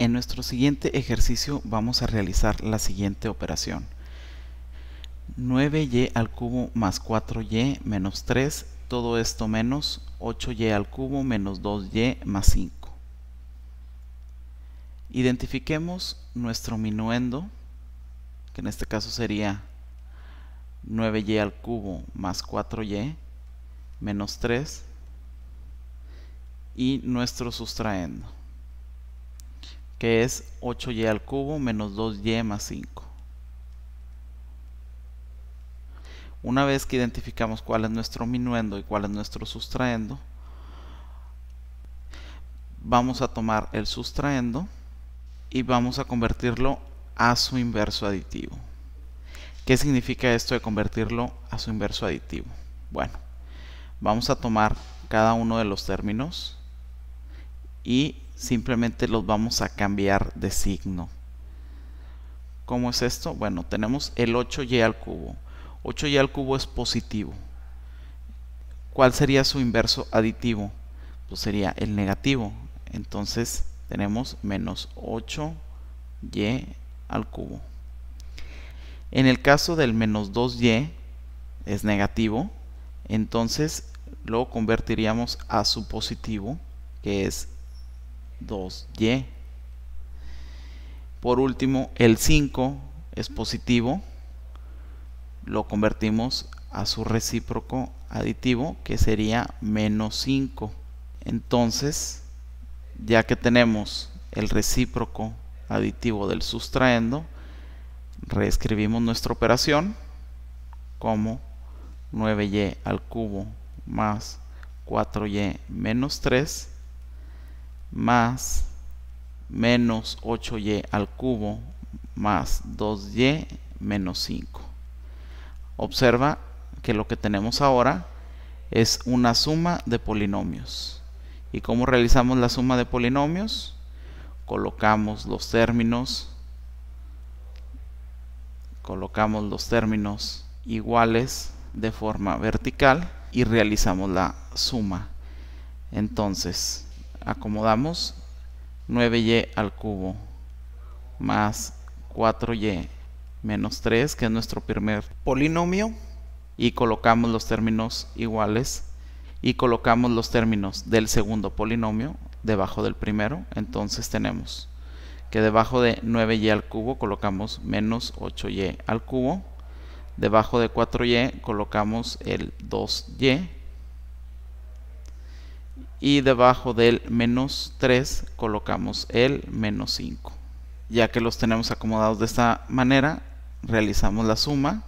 En nuestro siguiente ejercicio vamos a realizar la siguiente operación. 9y al cubo más 4y menos 3, todo esto menos 8y al cubo menos 2y más 5. Identifiquemos nuestro minuendo, que en este caso sería 9y al cubo más 4y menos 3 y nuestro sustraendo que es 8y al cubo menos 2y más 5. Una vez que identificamos cuál es nuestro minuendo y cuál es nuestro sustraendo, vamos a tomar el sustraendo y vamos a convertirlo a su inverso aditivo. ¿Qué significa esto de convertirlo a su inverso aditivo? Bueno, vamos a tomar cada uno de los términos y simplemente los vamos a cambiar de signo. ¿Cómo es esto? Bueno, tenemos el 8y al cubo. 8y al cubo es positivo. ¿Cuál sería su inverso aditivo? Pues sería el negativo. Entonces tenemos menos 8y al cubo. En el caso del menos 2y es negativo. Entonces lo convertiríamos a su positivo, que es 2y. Por último, el 5 es positivo. Lo convertimos a su recíproco aditivo, que sería menos 5. Entonces, ya que tenemos el recíproco aditivo del sustraendo, reescribimos nuestra operación como 9y al cubo más 4y menos 3 más menos 8y al cubo más 2y menos 5. Observa que lo que tenemos ahora es una suma de polinomios. ¿Y cómo realizamos la suma de polinomios? Colocamos los términos colocamos los términos iguales de forma vertical y realizamos la suma. Entonces, acomodamos 9y al cubo más 4y menos 3, que es nuestro primer polinomio, y colocamos los términos iguales y colocamos los términos del segundo polinomio debajo del primero, entonces tenemos que debajo de 9y al cubo colocamos menos 8y al cubo, debajo de 4y colocamos el 2y, y debajo del menos 3 colocamos el menos 5. Ya que los tenemos acomodados de esta manera, realizamos la suma.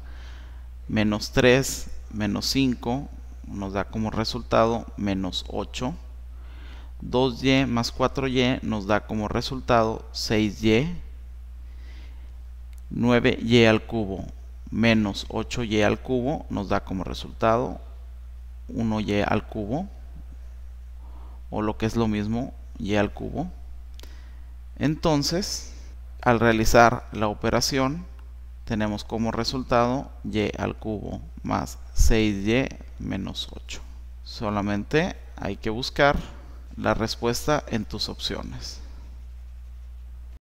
Menos 3 menos 5 nos da como resultado menos 8. 2y más 4y nos da como resultado 6y. 9y al cubo menos 8y al cubo nos da como resultado 1y al cubo o lo que es lo mismo y al cubo. Entonces, al realizar la operación, tenemos como resultado y al cubo más 6y menos 8. Solamente hay que buscar la respuesta en tus opciones.